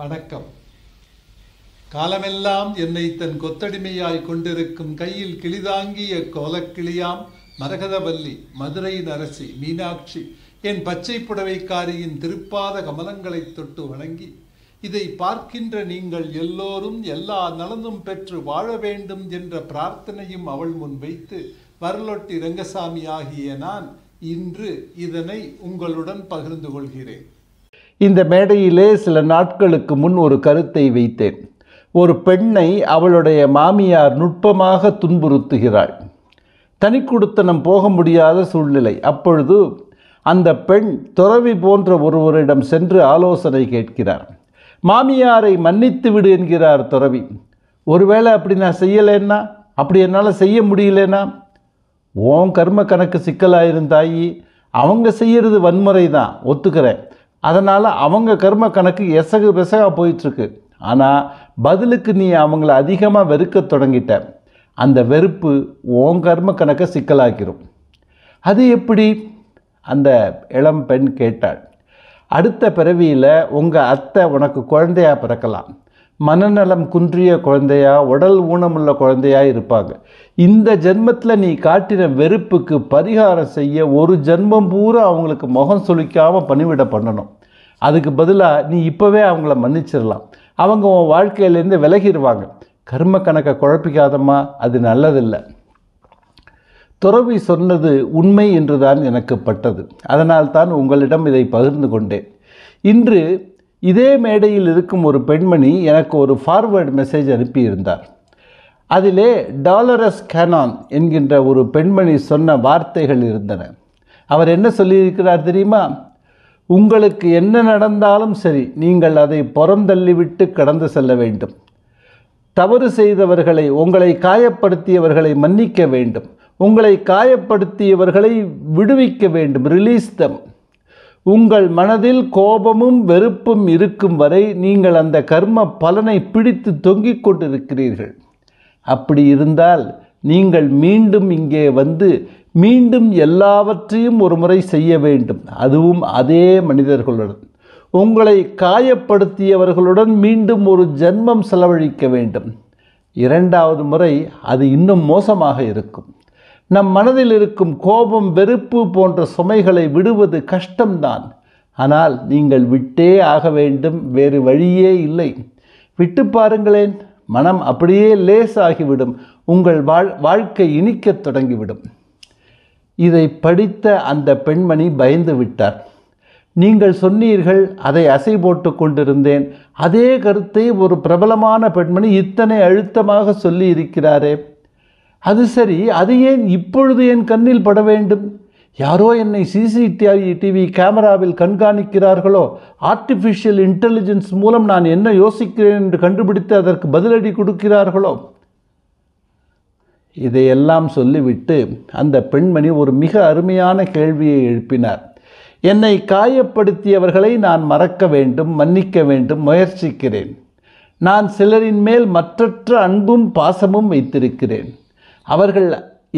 வணக்கம் காலமெல்லாம் என்னை தன் கொத்தடிமையாய் கொண்டிருக்கும் கையில் கிளிதாங்கிய கோலக்கிளியாம் மரகதவல்லி மதுரை நரசி மீனாட்சி என் பச்சை புடவைக்காரியின் திருப்பாத கமலங்களை தொட்டு வணங்கி இதை பார்க்கின்ற நீங்கள் எல்லோரும் எல்லா நலனும் பெற்று வாழ வேண்டும் என்ற பிரார்த்தனையும் அவள் முன் வைத்து வரலொட்டி ரங்கசாமி ஆகிய நான் இன்று இதனை உங்களுடன் பகிர்ந்து கொள்கிறேன் இந்த மேடையிலே சில நாட்களுக்கு முன் ஒரு கருத்தை வைத்தேன் ஒரு பெண்ணை அவளுடைய மாமியார் நுட்பமாக துன்புறுத்துகிறாள் தனி கொடுத்தனம் போக முடியாத சூழ்நிலை அப்பொழுது அந்த பெண் துறவி போன்ற ஒருவரிடம் சென்று ஆலோசனை கேட்கிறார் மாமியாரை மன்னித்து விடு என்கிறார் துறவி ஒருவேளை அப்படி நான் செய்யலைன்னா அப்படி என்னால் செய்ய முடியலனா ஓம் கர்ம கணக்கு சிக்கலாயிருந்தாயி அவங்க செய்கிறது வன்முறை தான் ஒத்துக்கிறேன் அதனால் அவங்க கர்ம கணக்கு எசகு பெசகாக போயிட்டுருக்கு ஆனால் பதிலுக்கு நீ அவங்கள அதிகமாக வெறுக்க தொடங்கிட்ட அந்த வெறுப்பு ஓன் கர்ம கணக்கை சிக்கலாக்கிரும் அது எப்படி அந்த இளம் பெண் கேட்டாள் அடுத்த பிறவியில் உங்கள் அத்தை உனக்கு குழந்தையாக பிறக்கலாம் மனநலம் குன்றிய குழந்தையா உடல் ஊனமுள்ள குழந்தையா இருப்பாங்க இந்த ஜென்மத்தில் நீ காட்டின வெறுப்புக்கு பரிகாரம் செய்ய ஒரு ஜென்மம் பூரா அவங்களுக்கு முகம் சொலிக்காமல் பணிவிட பண்ணணும் அதுக்கு பதிலாக நீ இப்போவே அவங்கள மன்னிச்சிடலாம் அவங்க உன் வாழ்க்கையிலேருந்து விலகிடுவாங்க கர்ம கணக்கை குழப்பிக்காதம்மா அது நல்லதில்லை துறவி சொன்னது உண்மை என்றுதான் எனக்கு பட்டது அதனால்தான் உங்களிடம் இதை பகிர்ந்து கொண்டேன் இன்று இதே மேடையில் இருக்கும் ஒரு பெண்மணி எனக்கு ஒரு ஃபார்வர்டு மெசேஜ் அனுப்பியிருந்தார் அதிலே டாலரஸ் கேனான் என்கின்ற ஒரு பெண்மணி சொன்ன வார்த்தைகள் இருந்தன அவர் என்ன சொல்லியிருக்கிறார் தெரியுமா உங்களுக்கு என்ன நடந்தாலும் சரி நீங்கள் அதை புறந்தள்ளிவிட்டு கடந்து செல்ல வேண்டும் தவறு செய்தவர்களை உங்களை காயப்படுத்தியவர்களை மன்னிக்க வேண்டும் உங்களை காயப்படுத்தியவர்களை விடுவிக்க வேண்டும் ரிலீஸ் தம் உங்கள் மனதில் கோபமும் வெறுப்பும் இருக்கும் வரை நீங்கள் அந்த கர்ம பலனை பிடித்து தொங்கிக் கொண்டிருக்கிறீர்கள் அப்படி இருந்தால் நீங்கள் மீண்டும் இங்கே வந்து மீண்டும் எல்லாவற்றையும் ஒரு முறை செய்ய வேண்டும் அதுவும் அதே மனிதர்களுடன் உங்களை காயப்படுத்தியவர்களுடன் மீண்டும் ஒரு ஜென்மம் செலவழிக்க வேண்டும் இரண்டாவது முறை அது இன்னும் மோசமாக இருக்கும் நம் மனதில் இருக்கும் கோபம் வெறுப்பு போன்ற சுமைகளை விடுவது கஷ்டம்தான் ஆனால் நீங்கள் விட்டே ஆக வேண்டும் வேறு வழியே இல்லை விட்டு பாருங்களேன் மனம் அப்படியே லேசாகிவிடும் உங்கள் வாழ் வாழ்க்கை இனிக்கத் தொடங்கிவிடும் இதை படித்த அந்த பெண்மணி பயந்து விட்டார் நீங்கள் சொன்னீர்கள் அதை அசை போட்டு கொண்டிருந்தேன் அதே கருத்தை ஒரு பிரபலமான பெண்மணி இத்தனை அழுத்தமாக சொல்லி இருக்கிறாரே அது சரி அது ஏன் இப்பொழுது என் கண்ணில் பட வேண்டும் யாரோ என்னை சிசிடிவி டிவி கேமராவில் கண்காணிக்கிறார்களோ ஆர்டிஃபிஷியல் இன்டெலிஜென்ஸ் மூலம் நான் என்ன யோசிக்கிறேன் என்று கண்டுபிடித்து அதற்கு பதிலடி கொடுக்கிறார்களோ இதையெல்லாம் சொல்லிவிட்டு அந்த பெண்மணி ஒரு மிக அருமையான கேள்வியை எழுப்பினார் என்னை காயப்படுத்தியவர்களை நான் மறக்க வேண்டும் மன்னிக்க வேண்டும் முயற்சிக்கிறேன் நான் சிலரின் மேல் மற்றற்ற அன்பும் பாசமும் வைத்திருக்கிறேன் அவர்கள்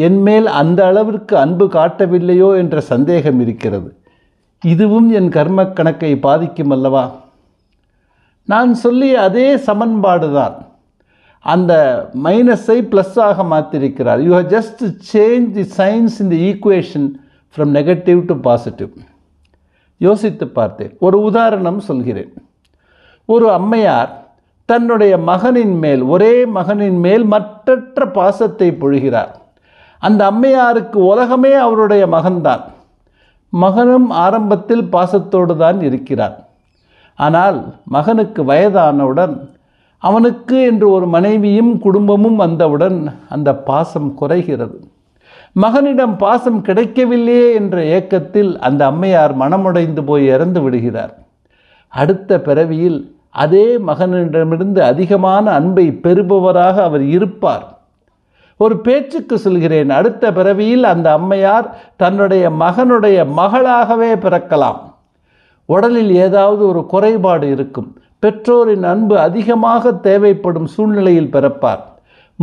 என்மேல் அந்த அளவிற்கு அன்பு காட்டவில்லையோ என்ற சந்தேகம் இருக்கிறது இதுவும் என் கர்ம கணக்கை பாதிக்கும் அல்லவா நான் சொல்லிய அதே சமன்பாடு தான் அந்த மைனஸை ப்ளஸ்ஸாக மாற்றிருக்கிறார் you have just change the science in the equation from negative to positive யோசித்து பார்த்தேன் ஒரு உதாரணம் சொல்கிறேன் ஒரு அம்மையார் தன்னுடைய மகனின் மேல் ஒரே மகனின் மேல் மற்றற்ற பாசத்தை பொழிகிறார் அந்த அம்மையாருக்கு உலகமே அவருடைய மகன்தான் மகனும் ஆரம்பத்தில் பாசத்தோடு தான் இருக்கிறார் ஆனால் மகனுக்கு வயதானவுடன் அவனுக்கு என்று ஒரு மனைவியும் குடும்பமும் வந்தவுடன் அந்த பாசம் குறைகிறது மகனிடம் பாசம் கிடைக்கவில்லையே என்ற ஏக்கத்தில் அந்த அம்மையார் மனமுடைந்து போய் இறந்து விடுகிறார் அடுத்த பிறவியில் அதே மகனிடமிருந்து அதிகமான அன்பை பெறுபவராக அவர் இருப்பார் ஒரு பேச்சுக்கு சொல்கிறேன் அடுத்த பிறவியில் அந்த அம்மையார் தன்னுடைய மகனுடைய மகளாகவே பிறக்கலாம் உடலில் ஏதாவது ஒரு குறைபாடு இருக்கும் பெற்றோரின் அன்பு அதிகமாக தேவைப்படும் சூழ்நிலையில் பிறப்பார்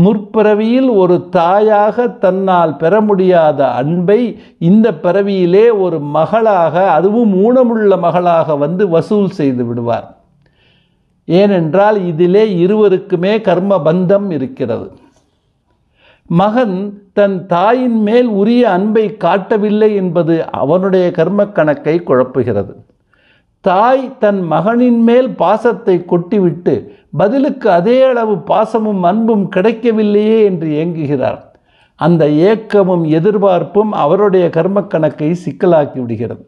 முற்பிறவியில் ஒரு தாயாக தன்னால் பெற முடியாத அன்பை இந்த பிறவியிலே ஒரு மகளாக அதுவும் ஊனமுள்ள மகளாக வந்து வசூல் செய்து விடுவார் ஏனென்றால் இதிலே இருவருக்குமே கர்ம பந்தம் இருக்கிறது மகன் தன் தாயின் மேல் உரிய அன்பை காட்டவில்லை என்பது அவனுடைய கர்ம கணக்கை குழப்புகிறது தாய் தன் மகனின் மேல் பாசத்தை கொட்டிவிட்டு பதிலுக்கு அதே அளவு பாசமும் அன்பும் கிடைக்கவில்லையே என்று ஏங்குகிறார் அந்த ஏக்கமும் எதிர்பார்ப்பும் அவருடைய கர்ம கணக்கை சிக்கலாக்கி விடுகிறது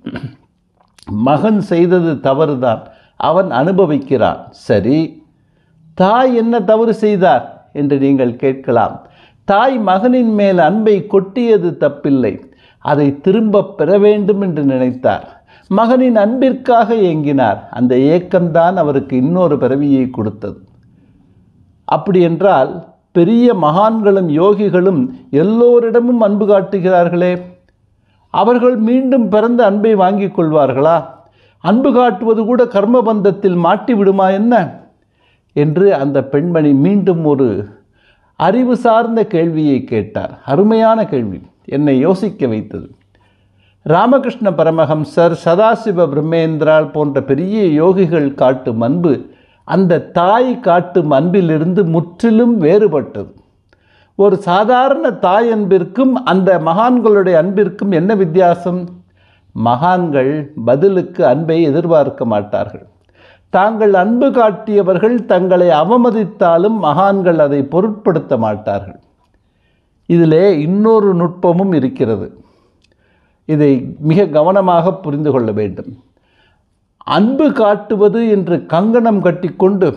மகன் செய்தது தவறுதான் அவன் அனுபவிக்கிறான் சரி தாய் என்ன தவறு செய்தார் என்று நீங்கள் கேட்கலாம் தாய் மகனின் மேல் அன்பை கொட்டியது தப்பில்லை அதை திரும்ப பெற வேண்டும் என்று நினைத்தார் மகனின் அன்பிற்காக ஏங்கினார் அந்த ஏக்கம்தான் அவருக்கு இன்னொரு பிறவியை கொடுத்தது அப்படி என்றால் பெரிய மகான்களும் யோகிகளும் எல்லோரிடமும் அன்பு காட்டுகிறார்களே அவர்கள் மீண்டும் பிறந்த அன்பை வாங்கிக் கொள்வார்களா அன்பு காட்டுவது கூட கர்ம பந்தத்தில் மாட்டி விடுமா என்ன என்று அந்த பெண்மணி மீண்டும் ஒரு அறிவு சார்ந்த கேள்வியை கேட்டார் அருமையான கேள்வி என்னை யோசிக்க வைத்தது ராமகிருஷ்ண பரமஹம்சர் சதாசிவ பிரம்மேந்திரால் போன்ற பெரிய யோகிகள் காட்டும் அன்பு அந்த தாய் காட்டும் அன்பிலிருந்து முற்றிலும் வேறுபட்டது ஒரு சாதாரண தாய் அன்பிற்கும் அந்த மகான்களுடைய அன்பிற்கும் என்ன வித்தியாசம் மகான்கள் பதிலுக்கு அன்பை எதிர்பார்க்க மாட்டார்கள் தாங்கள் அன்பு காட்டியவர்கள் தங்களை அவமதித்தாலும் மகான்கள் அதை பொருட்படுத்த மாட்டார்கள் இதிலே இன்னொரு நுட்பமும் இருக்கிறது இதை மிக கவனமாக புரிந்து கொள்ள வேண்டும் அன்பு காட்டுவது என்று கங்கணம் கட்டிக்கொண்டு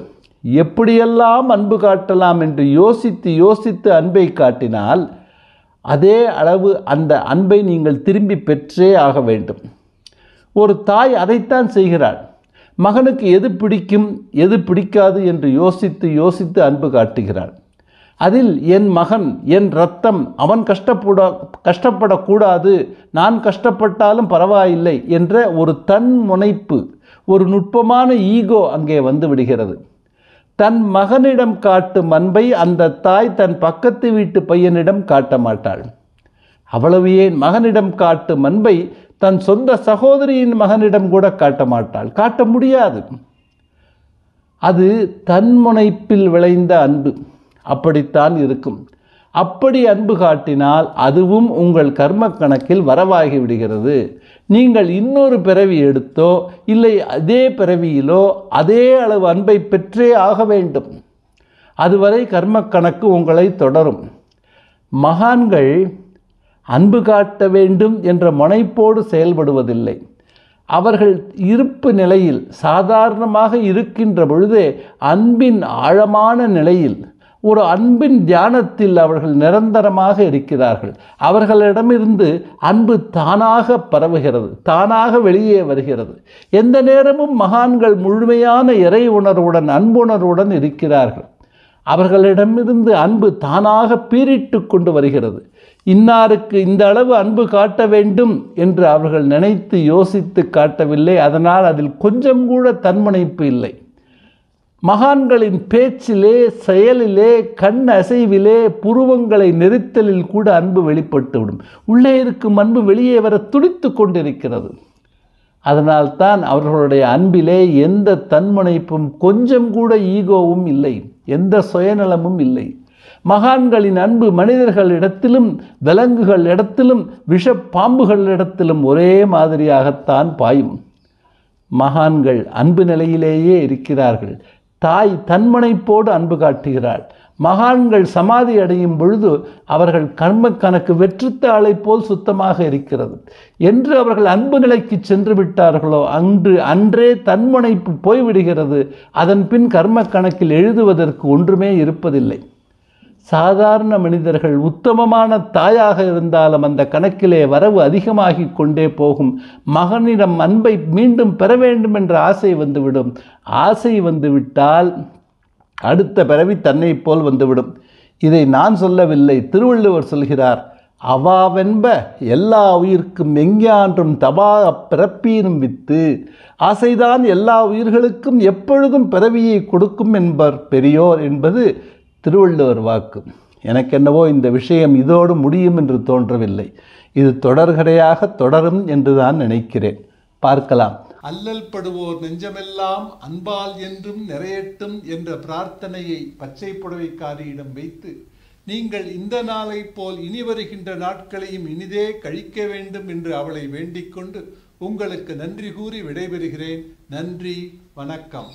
எப்படியெல்லாம் அன்பு காட்டலாம் என்று யோசித்து யோசித்து அன்பை காட்டினால் அதே அளவு அந்த அன்பை நீங்கள் திரும்பி பெற்றே ஆக வேண்டும் ஒரு தாய் அதைத்தான் செய்கிறாள் மகனுக்கு எது பிடிக்கும் எது பிடிக்காது என்று யோசித்து யோசித்து அன்பு காட்டுகிறாள் அதில் என் மகன் என் ரத்தம் அவன் கஷ்டப்படா கஷ்டப்படக்கூடாது நான் கஷ்டப்பட்டாலும் பரவாயில்லை என்ற ஒரு தன் முனைப்பு ஒரு நுட்பமான ஈகோ அங்கே வந்து விடுகிறது தன் மகனிடம் காட்டும் அன்பை அந்த தாய் தன் பக்கத்து வீட்டு பையனிடம் காட்ட மாட்டாள் அவ்வளவு ஏன் மகனிடம் காட்டும் அன்பை தன் சொந்த சகோதரியின் மகனிடம் கூட காட்ட மாட்டாள் காட்ட முடியாது அது தன்முனைப்பில் விளைந்த அன்பு அப்படித்தான் இருக்கும் அப்படி அன்பு காட்டினால் அதுவும் உங்கள் கர்ம கணக்கில் வரவாகி விடுகிறது நீங்கள் இன்னொரு பிறவி எடுத்தோ இல்லை அதே பிறவியிலோ அதே அளவு அன்பை பெற்றே ஆக வேண்டும் அதுவரை கர்ம கணக்கு உங்களை தொடரும் மகான்கள் அன்பு காட்ட வேண்டும் என்ற முனைப்போடு செயல்படுவதில்லை அவர்கள் இருப்பு நிலையில் சாதாரணமாக இருக்கின்ற பொழுதே அன்பின் ஆழமான நிலையில் ஒரு அன்பின் தியானத்தில் அவர்கள் நிரந்தரமாக இருக்கிறார்கள் அவர்களிடமிருந்து அன்பு தானாக பரவுகிறது தானாக வெளியே வருகிறது எந்த நேரமும் மகான்கள் முழுமையான இறை உணர்வுடன் அன்புணர்வுடன் இருக்கிறார்கள் அவர்களிடமிருந்து அன்பு தானாக பீரிட்டு கொண்டு வருகிறது இன்னாருக்கு இந்த அளவு அன்பு காட்ட வேண்டும் என்று அவர்கள் நினைத்து யோசித்து காட்டவில்லை அதனால் அதில் கொஞ்சம் கூட தன்முனைப்பு இல்லை மகான்களின் பேச்சிலே செயலிலே கண் அசைவிலே புருவங்களை நெரித்தலில் கூட அன்பு வெளிப்பட்டுவிடும் உள்ளே இருக்கும் அன்பு வெளியே வர துடித்து கொண்டிருக்கிறது அதனால்தான் அவர்களுடைய அன்பிலே எந்த தன்முனைப்பும் கொஞ்சம் கூட ஈகோவும் இல்லை எந்த சுயநலமும் இல்லை மகான்களின் அன்பு மனிதர்கள் இடத்திலும் விலங்குகள் இடத்திலும் விஷப்பாம்புகள் இடத்திலும் ஒரே மாதிரியாகத்தான் பாயும் மகான்கள் அன்பு நிலையிலேயே இருக்கிறார்கள் தாய் தன்மனைப்போடு அன்பு காட்டுகிறாள் மகான்கள் சமாதி அடையும் பொழுது அவர்கள் கர்ம கணக்கு வெற்றுத்தாளை போல் சுத்தமாக இருக்கிறது என்று அவர்கள் அன்பு நிலைக்கு சென்று விட்டார்களோ அன்று அன்றே தன்முனைப்பு போய்விடுகிறது அதன் பின் கர்ம கணக்கில் எழுதுவதற்கு ஒன்றுமே இருப்பதில்லை சாதாரண மனிதர்கள் உத்தமமான தாயாக இருந்தாலும் அந்த கணக்கிலே வரவு அதிகமாகி கொண்டே போகும் மகனிடம் அன்பை மீண்டும் பெற வேண்டும் என்ற ஆசை வந்துவிடும் ஆசை வந்துவிட்டால் அடுத்த பிறவி தன்னை போல் வந்துவிடும் இதை நான் சொல்லவில்லை திருவள்ளுவர் சொல்கிறார் அவாவென்ப எல்லா உயிர்க்கும் எங்கேயான்றும் தபா பிறப்பீனும் வித்து ஆசைதான் எல்லா உயிர்களுக்கும் எப்பொழுதும் பிறவியை கொடுக்கும் என்பர் பெரியோர் என்பது திருவள்ளுவர் வாக்கு எனக்கென்னவோ இந்த விஷயம் இதோடு முடியும் என்று தோன்றவில்லை இது தொடர்கடையாக தொடரும் என்று தான் நினைக்கிறேன் பார்க்கலாம் அல்லல் படுவோர் நெஞ்சமெல்லாம் அன்பால் என்றும் நிறையட்டும் என்ற பிரார்த்தனையை பச்சை புடவைக்காரியிடம் வைத்து நீங்கள் இந்த நாளை போல் இனி வருகின்ற நாட்களையும் இனிதே கழிக்க வேண்டும் என்று அவளை வேண்டிக் கொண்டு உங்களுக்கு நன்றி கூறி விடைபெறுகிறேன் நன்றி வணக்கம்